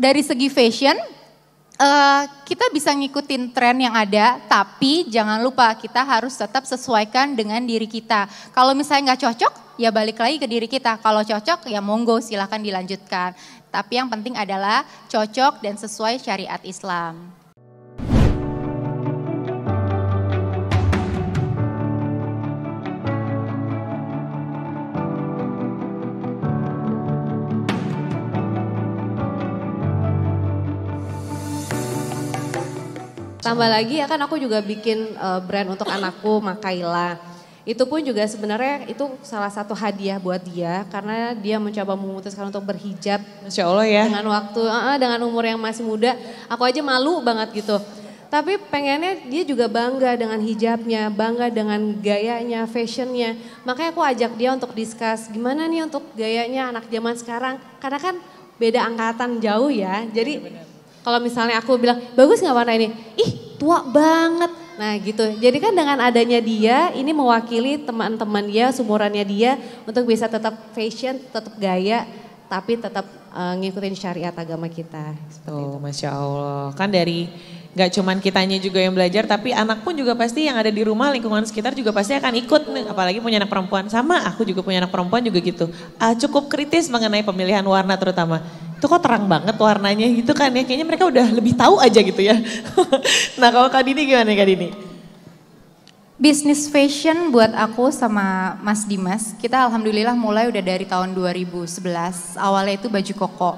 dari segi fashion uh, kita bisa ngikutin tren yang ada, tapi jangan lupa kita harus tetap sesuaikan dengan diri kita. Kalau misalnya nggak cocok, ya balik lagi ke diri kita. Kalau cocok, ya monggo silahkan dilanjutkan. Tapi yang penting adalah cocok dan sesuai syariat Islam. Tambah lagi ya kan aku juga bikin uh, brand untuk anakku Makaila. Itu pun juga sebenarnya itu salah satu hadiah buat dia karena dia mencoba memutuskan untuk berhijab. Masya Allah ya. Dengan waktu, uh, dengan umur yang masih muda. Aku aja malu banget gitu. Tapi pengennya dia juga bangga dengan hijabnya, bangga dengan gayanya, fashionnya. Makanya aku ajak dia untuk discuss gimana nih untuk gayanya anak zaman sekarang. Karena kan beda angkatan jauh ya. Jadi iya, kalau misalnya aku bilang, bagus nggak warna ini? Ih tua banget. Nah gitu, jadi kan dengan adanya dia, ini mewakili teman-teman dia, sumurannya dia untuk bisa tetap fashion, tetap gaya, tapi tetap uh, ngikutin syariat agama kita. Seperti oh, itu. Masya Allah, kan dari nggak cuman kitanya juga yang belajar, tapi anak pun juga pasti yang ada di rumah, lingkungan sekitar juga pasti akan ikut. Nih. Apalagi punya anak perempuan, sama aku juga punya anak perempuan juga gitu. Uh, cukup kritis mengenai pemilihan warna terutama itu kok terang banget warnanya gitu kan ya. Kayaknya mereka udah lebih tahu aja gitu ya. nah kalau Kak Dini gimana Kak Dini? Bisnis fashion buat aku sama Mas Dimas, kita alhamdulillah mulai udah dari tahun 2011. Awalnya itu baju koko.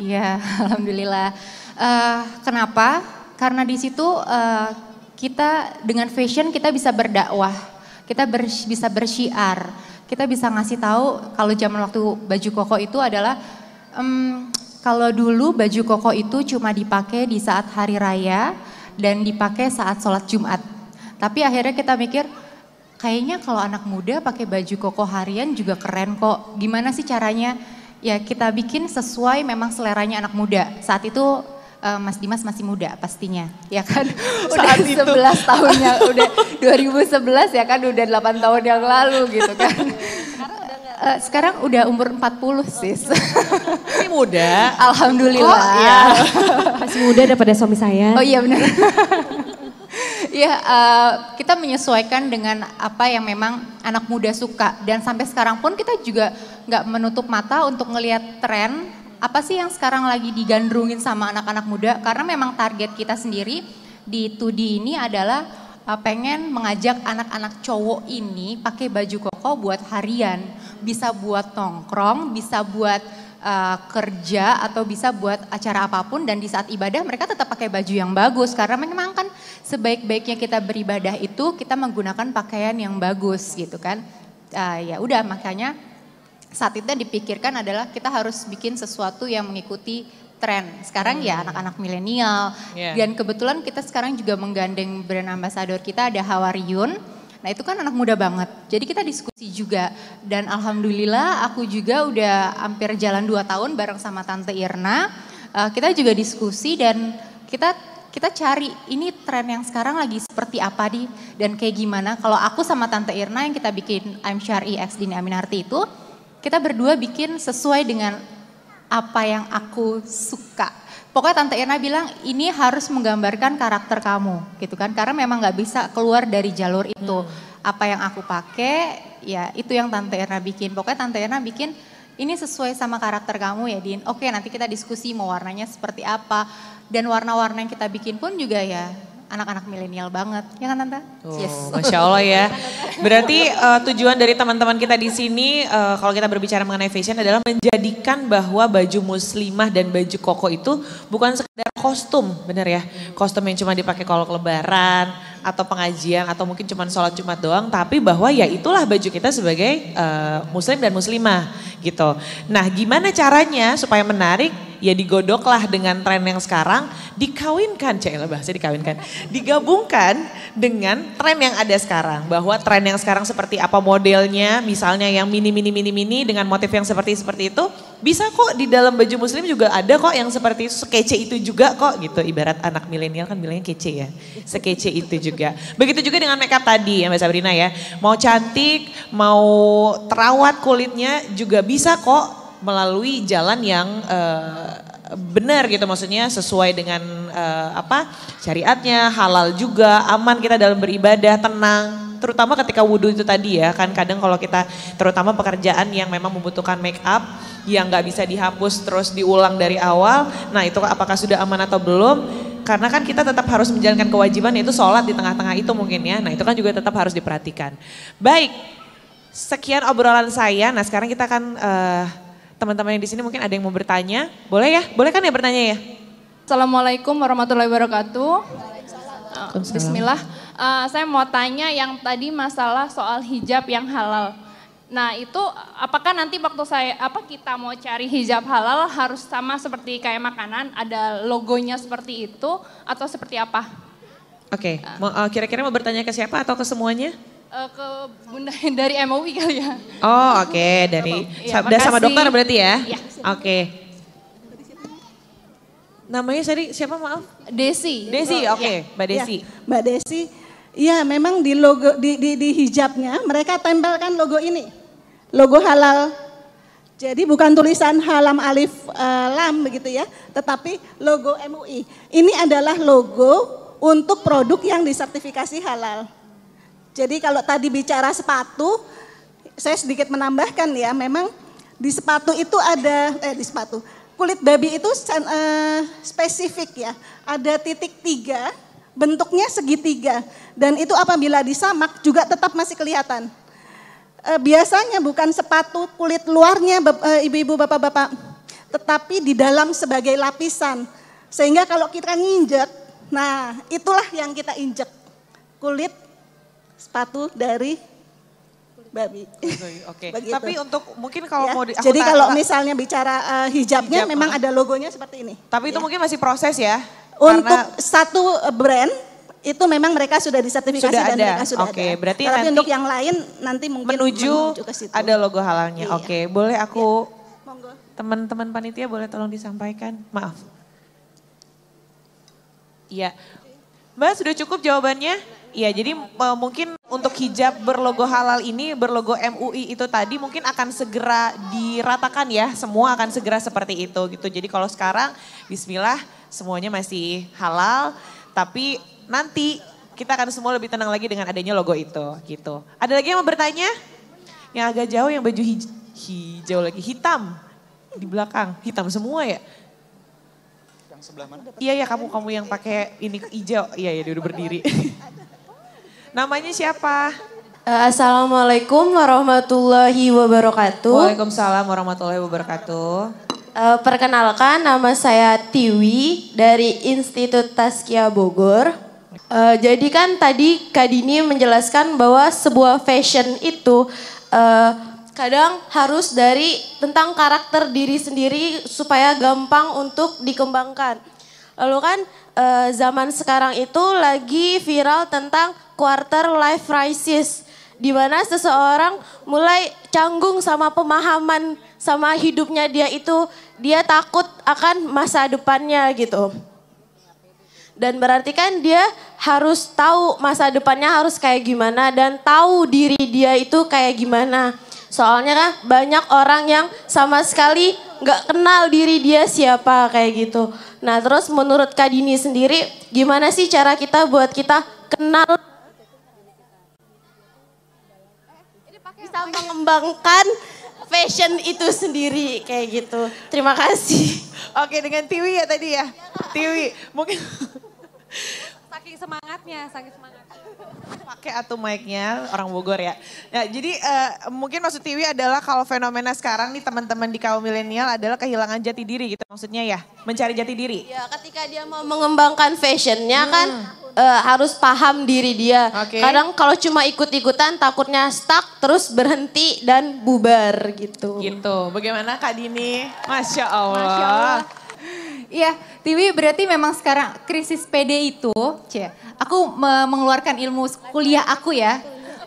Iya, alhamdulillah. Uh, kenapa? Karena di situ uh, kita dengan fashion kita bisa berdakwah, kita ber, bisa bersiar, kita bisa ngasih tahu kalau zaman waktu baju koko itu adalah um, kalau dulu baju koko itu cuma dipakai di saat hari raya dan dipakai saat sholat Jumat. Tapi akhirnya kita mikir, kayaknya kalau anak muda pakai baju koko harian juga keren kok. Gimana sih caranya? Ya kita bikin sesuai memang seleranya anak muda. Saat itu uh, Mas Dimas masih muda pastinya, ya kan? Udah Saat 11 itu. tahunnya, udah 2011 ya kan udah 8 tahun yang lalu gitu kan. Uh, sekarang udah umur 40 sis. Masih muda. Alhamdulillah. Oh, iya. Masih muda daripada suami saya. Oh iya benar. Iya, uh, kita menyesuaikan dengan apa yang memang anak muda suka dan sampai sekarang pun kita juga nggak menutup mata untuk ngelihat tren apa sih yang sekarang lagi digandrungin sama anak-anak muda karena memang target kita sendiri di 2D ini adalah Eh, pengen mengajak anak-anak cowok ini pakai baju koko buat harian, bisa buat tongkrong bisa buat uh, kerja atau bisa buat acara apapun dan di saat ibadah mereka tetap pakai baju yang bagus karena memang kan sebaik-baiknya kita beribadah itu kita menggunakan pakaian yang bagus gitu kan. Uh, ya udah makanya saat itu dipikirkan adalah kita harus bikin sesuatu yang mengikuti tren. Sekarang ya hmm. ya anak-anak milenial. Yeah. Dan kebetulan kita sekarang juga menggandeng brand ambassador kita ada Hawariun. Nah itu kan anak muda banget. Jadi kita diskusi juga. Dan alhamdulillah aku juga udah hampir jalan dua tahun bareng sama Tante Irna. Uh, kita juga diskusi dan kita kita cari ini tren yang sekarang lagi seperti apa di dan kayak gimana. Kalau aku sama Tante Irna yang kita bikin I'm Syari X Dini Aminarti itu kita berdua bikin sesuai dengan apa yang aku suka. Pokoknya Tante Irna bilang ini harus menggambarkan karakter kamu gitu kan. Karena memang nggak bisa keluar dari jalur itu. Hmm. Apa yang aku pakai ya itu yang Tante Irna bikin. Pokoknya Tante Irna bikin ini sesuai sama karakter kamu ya Din. Oke nanti kita diskusi mau warnanya seperti apa. Dan warna-warna yang kita bikin pun juga ya anak-anak milenial banget, ya kan Tante? Oh, yes. Masya Allah ya. Berarti uh, tujuan dari teman-teman kita di sini, uh, kalau kita berbicara mengenai fashion adalah menjadikan bahwa baju muslimah dan baju koko itu bukan sekedar kostum, benar ya? Kostum yang cuma dipakai kalau kelebaran, atau pengajian atau mungkin cuma sholat jumat doang, tapi bahwa ya itulah baju kita sebagai uh, muslim dan muslimah gitu. Nah, gimana caranya supaya menarik? ya digodoklah dengan tren yang sekarang, dikawinkan, cek bahasa dikawinkan, digabungkan dengan tren yang ada sekarang. Bahwa tren yang sekarang seperti apa modelnya, misalnya yang mini mini mini mini dengan motif yang seperti seperti itu, bisa kok di dalam baju muslim juga ada kok yang seperti sekece itu juga kok gitu. Ibarat anak milenial kan bilangnya kece ya, sekece itu juga. Begitu juga dengan makeup tadi ya Mbak Sabrina ya. Mau cantik, mau terawat kulitnya juga bisa kok melalui jalan yang uh, benar gitu maksudnya sesuai dengan uh, apa syariatnya halal juga aman kita dalam beribadah tenang terutama ketika wudhu itu tadi ya kan kadang kalau kita terutama pekerjaan yang memang membutuhkan make up yang nggak bisa dihapus terus diulang dari awal nah itu apakah sudah aman atau belum karena kan kita tetap harus menjalankan kewajiban yaitu sholat di tengah-tengah itu mungkin ya. Nah itu kan juga tetap harus diperhatikan. Baik, sekian obrolan saya. Nah sekarang kita akan uh, teman-teman yang di sini mungkin ada yang mau bertanya. Boleh ya? Boleh kan ya bertanya ya? Assalamualaikum warahmatullahi wabarakatuh. Eh, bismillah. Uh, saya mau tanya yang tadi masalah soal hijab yang halal. Nah itu apakah nanti waktu saya apa kita mau cari hijab halal harus sama seperti kayak makanan ada logonya seperti itu atau seperti apa? Oke, okay. Eh. kira-kira mau bertanya ke siapa atau ke semuanya? uh, ke bunda dari MUI e kali ya. Oh oke okay. dari ya, sama dokter berarti ya. ya. Oke. Okay. Namanya tadi siapa maaf? Desi. Desi, oh, oke, okay. ya. Mbak Desi. Ya. Mbak Desi, ya memang di logo di, di di hijabnya mereka tempelkan logo ini. Logo halal. Jadi bukan tulisan halam alif uh, lam begitu ya, tetapi logo MUI. E. Ini adalah logo untuk produk yang disertifikasi halal. Jadi kalau tadi bicara sepatu, saya sedikit menambahkan ya, memang di sepatu itu ada, eh di sepatu, kulit babi itu eh, spesifik ya, ada titik tiga, bentuknya segitiga, dan itu apabila disamak juga tetap masih kelihatan. Eh, biasanya bukan sepatu kulit luarnya eh, ibu-ibu eh, bapak-bapak, tetapi di dalam sebagai lapisan. Sehingga kalau kita nginjek, nah itulah yang kita injek, kulit sepatu dari babi. Oke. Okay. Tapi untuk mungkin kalau ya. mau di, Jadi kalau misalnya bicara uh, hijabnya hijab, memang ada logonya seperti ini. Tapi itu ya. mungkin masih proses ya. Untuk karena... satu brand itu memang mereka sudah disertifikasi sudah dan mereka sudah okay, ada. Berarti Tapi nanti untuk yang lain nanti mungkin menuju, menuju ke situ. ada logo halalnya. Iya. Oke, okay, boleh aku iya. teman-teman panitia boleh tolong disampaikan. Maaf. Iya. Mbak sudah cukup jawabannya? Iya, jadi uh, mungkin untuk hijab berlogo halal ini, berlogo MUI itu tadi mungkin akan segera diratakan ya, semua akan segera seperti itu gitu. Jadi kalau sekarang bismillah semuanya masih halal, tapi nanti kita akan semua lebih tenang lagi dengan adanya logo itu gitu. Ada lagi yang mau bertanya? Yang agak jauh yang baju hij hijau lagi, hitam di belakang, hitam semua ya yang sebelah mana? Iya ya kamu kamu yang pakai ini hijau. Iya ya dia udah berdiri. Namanya siapa? Eh, Assalamualaikum warahmatullahi wabarakatuh. Waalaikumsalam warahmatullahi wabarakatuh. Uh, perkenalkan nama saya Tiwi dari Institut Taskia Bogor. Uh, jadi kan tadi Kak Dini menjelaskan bahwa sebuah fashion itu uh, kadang harus dari tentang karakter diri sendiri supaya gampang untuk dikembangkan. Lalu kan uh, zaman sekarang itu lagi viral tentang quarter life crisis di mana seseorang mulai canggung sama pemahaman sama hidupnya dia itu dia takut akan masa depannya gitu. Dan berarti kan dia harus tahu masa depannya harus kayak gimana dan tahu diri dia itu kayak gimana. Soalnya kan banyak orang yang sama sekali nggak kenal diri dia siapa kayak gitu. Nah terus menurut Kak Dini sendiri gimana sih cara kita buat kita kenal bisa mengembangkan fashion itu sendiri kayak gitu. Terima kasih. Oke dengan Tiwi ya tadi ya. Iya, Tiwi mungkin saking semangat semangatnya, saking semangatnya. Pakai atau mic-nya, orang Bogor ya. ya jadi uh, mungkin maksud Tiwi adalah kalau fenomena sekarang nih teman-teman di kaum milenial adalah kehilangan jati diri gitu maksudnya ya, mencari jati diri. Ya, ketika dia mau mengembangkan fashionnya hmm. kan uh, harus paham diri dia. Okay. Kadang kalau cuma ikut-ikutan takutnya stuck terus berhenti dan bubar gitu. Gitu. Bagaimana Kak Dini? Masya Allah. Masya Allah. Iya, Tiwi berarti memang sekarang krisis PD itu, Cie, aku me mengeluarkan ilmu kuliah aku ya.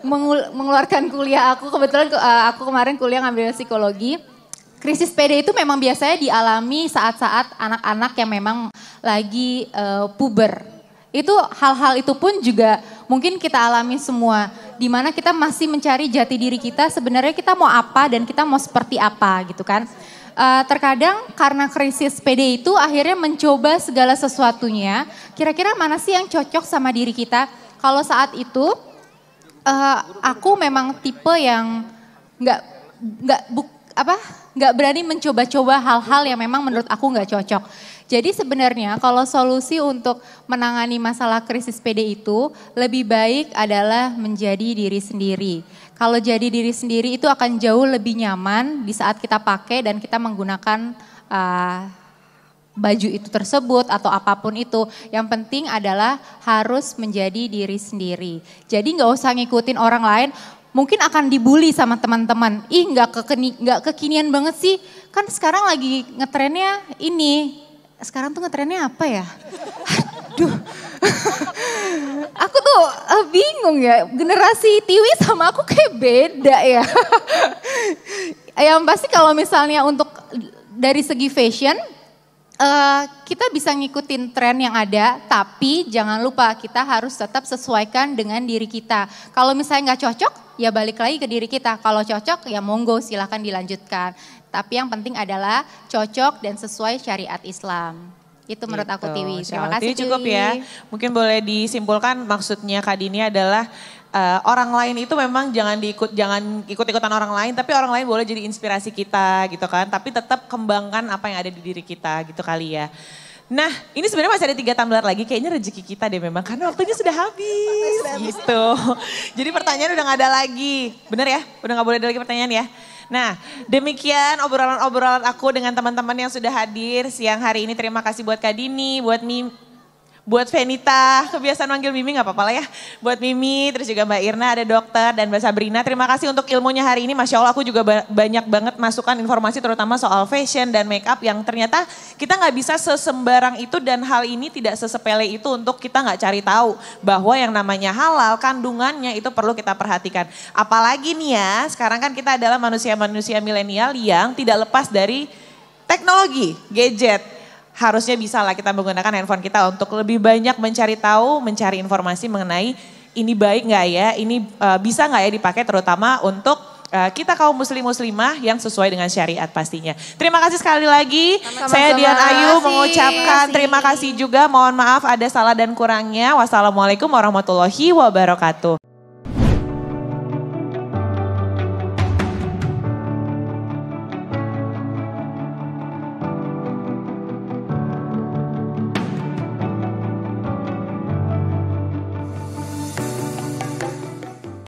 mengeluarkan kuliah aku, kebetulan uh, aku kemarin kuliah ngambil psikologi. Krisis PD itu memang biasanya dialami saat-saat anak-anak yang memang lagi uh, puber. Itu hal-hal itu pun juga mungkin kita alami semua. Dimana kita masih mencari jati diri kita, sebenarnya kita mau apa dan kita mau seperti apa gitu kan uh, terkadang karena krisis PD itu akhirnya mencoba segala sesuatunya. Kira-kira mana sih yang cocok sama diri kita? Kalau saat itu uh, aku memang tipe yang nggak nggak buk apa nggak berani mencoba-coba hal-hal yang memang menurut aku nggak cocok. Jadi sebenarnya kalau solusi untuk menangani masalah krisis PD itu lebih baik adalah menjadi diri sendiri. Kalau jadi diri sendiri itu akan jauh lebih nyaman di saat kita pakai dan kita menggunakan uh, baju itu tersebut atau apapun itu. Yang penting adalah harus menjadi diri sendiri. Jadi nggak usah ngikutin orang lain. Mungkin akan dibully sama teman-teman. Ih nggak kekeni, nggak kekinian banget sih. Kan sekarang lagi ngetrennya ini. Sekarang tuh ngetrennya apa ya? Duh. aku tuh uh, bingung ya, generasi Tiwi sama aku kayak beda ya. Yang pasti kalau misalnya untuk dari segi fashion, uh, kita bisa ngikutin tren yang ada, tapi jangan lupa kita harus tetap sesuaikan dengan diri kita. Kalau misalnya nggak cocok, ya balik lagi ke diri kita. Kalau cocok, ya monggo silahkan dilanjutkan. Tapi yang penting adalah cocok dan sesuai syariat Islam. Itu menurut gitu. aku Tiwi. Terima kasih Tiwi. cukup ya. Mungkin boleh disimpulkan maksudnya Kak Dini adalah uh, orang lain itu memang jangan diikut jangan ikut-ikutan orang lain tapi orang lain boleh jadi inspirasi kita gitu kan tapi tetap kembangkan apa yang ada di diri kita gitu kali ya Nah, ini sebenarnya masih ada tiga tumbler lagi. Kayaknya rezeki kita deh memang karena waktunya sudah habis. gitu. Jadi pertanyaan udah gak ada lagi. Bener ya? Udah gak boleh ada lagi pertanyaan ya? Nah, demikian obrolan-obrolan aku dengan teman-teman yang sudah hadir siang hari ini. Terima kasih buat Kak Dini, buat Mimi buat Venita, kebiasaan manggil Mimi nggak apa-apa lah ya. Buat Mimi, terus juga Mbak Irna, ada dokter dan Mbak Sabrina. Terima kasih untuk ilmunya hari ini. Masya Allah aku juga ba banyak banget masukan informasi terutama soal fashion dan makeup yang ternyata kita nggak bisa sesembarang itu dan hal ini tidak sesepele itu untuk kita nggak cari tahu bahwa yang namanya halal kandungannya itu perlu kita perhatikan. Apalagi nih ya, sekarang kan kita adalah manusia-manusia milenial yang tidak lepas dari teknologi, gadget harusnya bisa lah kita menggunakan handphone kita untuk lebih banyak mencari tahu, mencari informasi mengenai ini baik nggak ya, ini uh, bisa nggak ya dipakai terutama untuk eh, kita kaum muslim muslimah yang sesuai dengan syariat pastinya. Terima kasih sekali lagi. Sama -sama. Saya Dian Ayu kasih. mengucapkan kasih. terima kasih juga. Mohon maaf ada salah dan kurangnya. Wassalamualaikum warahmatullahi wabarakatuh.